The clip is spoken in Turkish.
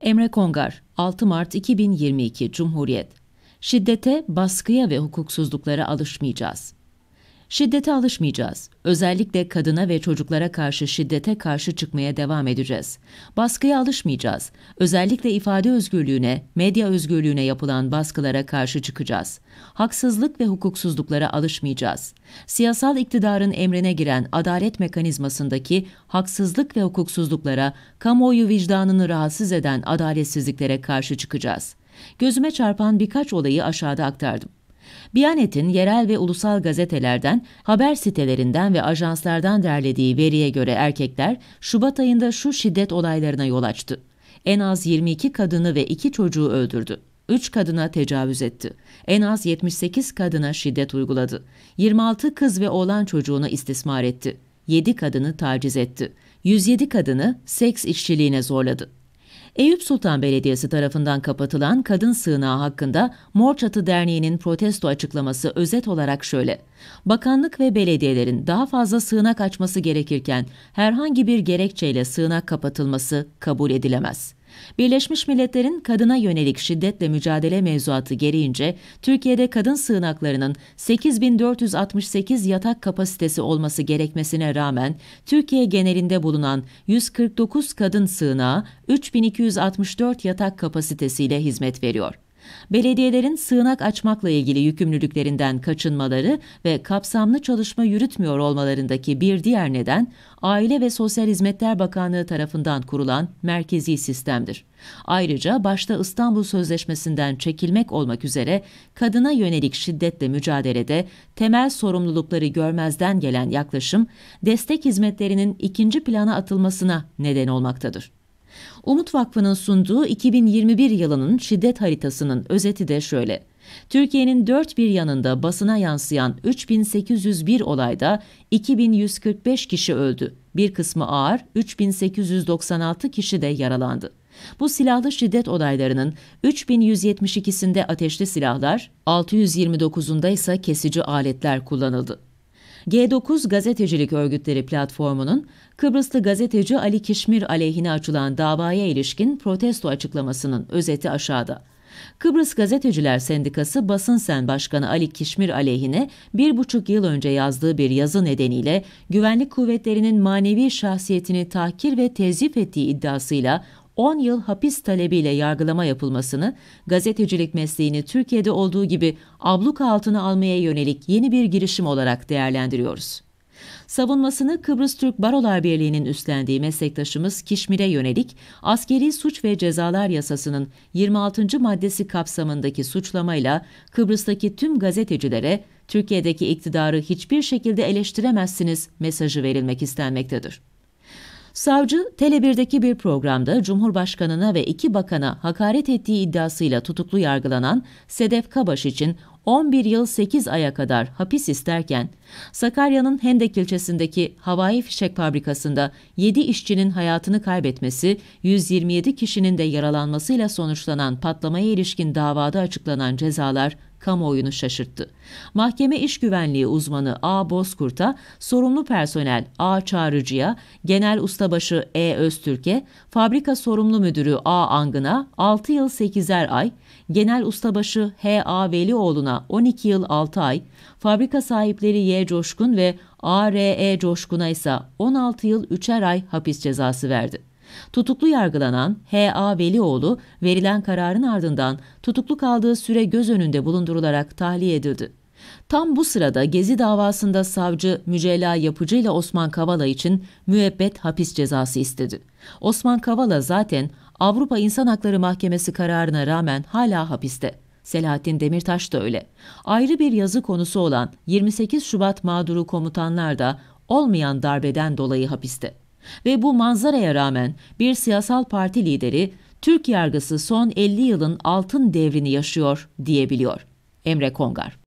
Emre Kongar, 6 Mart 2022 Cumhuriyet. Şiddete, baskıya ve hukuksuzluklara alışmayacağız. Şiddete alışmayacağız. Özellikle kadına ve çocuklara karşı şiddete karşı çıkmaya devam edeceğiz. Baskıya alışmayacağız. Özellikle ifade özgürlüğüne, medya özgürlüğüne yapılan baskılara karşı çıkacağız. Haksızlık ve hukuksuzluklara alışmayacağız. Siyasal iktidarın emrine giren adalet mekanizmasındaki haksızlık ve hukuksuzluklara, kamuoyu vicdanını rahatsız eden adaletsizliklere karşı çıkacağız. Gözüme çarpan birkaç olayı aşağıda aktardım. Biyanet'in yerel ve ulusal gazetelerden, haber sitelerinden ve ajanslardan derlediği veriye göre erkekler Şubat ayında şu şiddet olaylarına yol açtı. En az 22 kadını ve 2 çocuğu öldürdü. 3 kadına tecavüz etti. En az 78 kadına şiddet uyguladı. 26 kız ve oğlan çocuğunu istismar etti. 7 kadını taciz etti. 107 kadını seks işçiliğine zorladı. Eyüp Sultan Belediyesi tarafından kapatılan kadın sığınağı hakkında Mor Çatı Derneği'nin protesto açıklaması özet olarak şöyle. Bakanlık ve belediyelerin daha fazla sığınak açması gerekirken herhangi bir gerekçeyle sığınak kapatılması kabul edilemez. Birleşmiş Milletler'in kadına yönelik şiddetle mücadele mevzuatı gereğince Türkiye'de kadın sığınaklarının 8468 yatak kapasitesi olması gerekmesine rağmen Türkiye genelinde bulunan 149 kadın sığınağı 3264 yatak kapasitesiyle hizmet veriyor belediyelerin sığınak açmakla ilgili yükümlülüklerinden kaçınmaları ve kapsamlı çalışma yürütmüyor olmalarındaki bir diğer neden, Aile ve Sosyal Hizmetler Bakanlığı tarafından kurulan merkezi sistemdir. Ayrıca başta İstanbul Sözleşmesi'nden çekilmek olmak üzere kadına yönelik şiddetle mücadelede temel sorumlulukları görmezden gelen yaklaşım, destek hizmetlerinin ikinci plana atılmasına neden olmaktadır. Umut Vakfı'nın sunduğu 2021 yılının şiddet haritasının özeti de şöyle. Türkiye'nin dört bir yanında basına yansıyan 3801 olayda 2145 kişi öldü. Bir kısmı ağır, 3896 kişi de yaralandı. Bu silahlı şiddet olaylarının 3172'sinde ateşli silahlar, 629'unda ise kesici aletler kullanıldı. G9 Gazetecilik Örgütleri platformunun Kıbrıslı gazeteci Ali Kişmir aleyhine açılan davaya ilişkin protesto açıklamasının özeti aşağıda. Kıbrıs Gazeteciler Sendikası Basın Sen Başkanı Ali Kişmir aleyhine bir buçuk yıl önce yazdığı bir yazı nedeniyle güvenlik kuvvetlerinin manevi şahsiyetini tahkir ve tezif ettiği iddiasıyla 10 yıl hapis talebiyle yargılama yapılmasını, gazetecilik mesleğini Türkiye'de olduğu gibi abluka altına almaya yönelik yeni bir girişim olarak değerlendiriyoruz. Savunmasını Kıbrıs Türk Barolar Birliği'nin üstlendiği meslektaşımız Kişmir'e yönelik askeri suç ve cezalar yasasının 26. maddesi kapsamındaki suçlamayla Kıbrıs'taki tüm gazetecilere Türkiye'deki iktidarı hiçbir şekilde eleştiremezsiniz mesajı verilmek istenmektedir. Savcı, Tele1'deki bir programda Cumhurbaşkanına ve iki bakana hakaret ettiği iddiasıyla tutuklu yargılanan Sedef Kabaş için 11 yıl 8 aya kadar hapis isterken, Sakarya'nın Hendek ilçesindeki havai fişek fabrikasında 7 işçinin hayatını kaybetmesi, 127 kişinin de yaralanmasıyla sonuçlanan patlamaya ilişkin davada açıklanan cezalar kamuoyunu şaşırttı. Mahkeme İş Güvenliği uzmanı A. Bozkurt'a, sorumlu personel A. Çağrıcı'ya, genel ustabaşı E. Öztürk'e, fabrika sorumlu müdürü A. Angın'a 6 yıl 8'er ay, genel ustabaşı H. A. Velioğlu'na 12 yıl 6 ay, fabrika sahipleri Y. Coşkun ve A. R. E. Coşkun'a ise 16 yıl 3'er ay hapis cezası verdi. Tutuklu yargılanan H.A. Velioğlu verilen kararın ardından tutuklu kaldığı süre göz önünde bulundurularak tahliye edildi. Tam bu sırada Gezi davasında savcı Mücella Yapıcı ile Osman Kavala için müebbet hapis cezası istedi. Osman Kavala zaten Avrupa İnsan Hakları Mahkemesi kararına rağmen hala hapiste. Selahattin Demirtaş da öyle. Ayrı bir yazı konusu olan 28 Şubat mağduru komutanlar da olmayan darbeden dolayı hapiste. Ve bu manzaraya rağmen bir siyasal parti lideri Türk yargısı son 50 yılın altın devrini yaşıyor diyebiliyor. Emre Kongar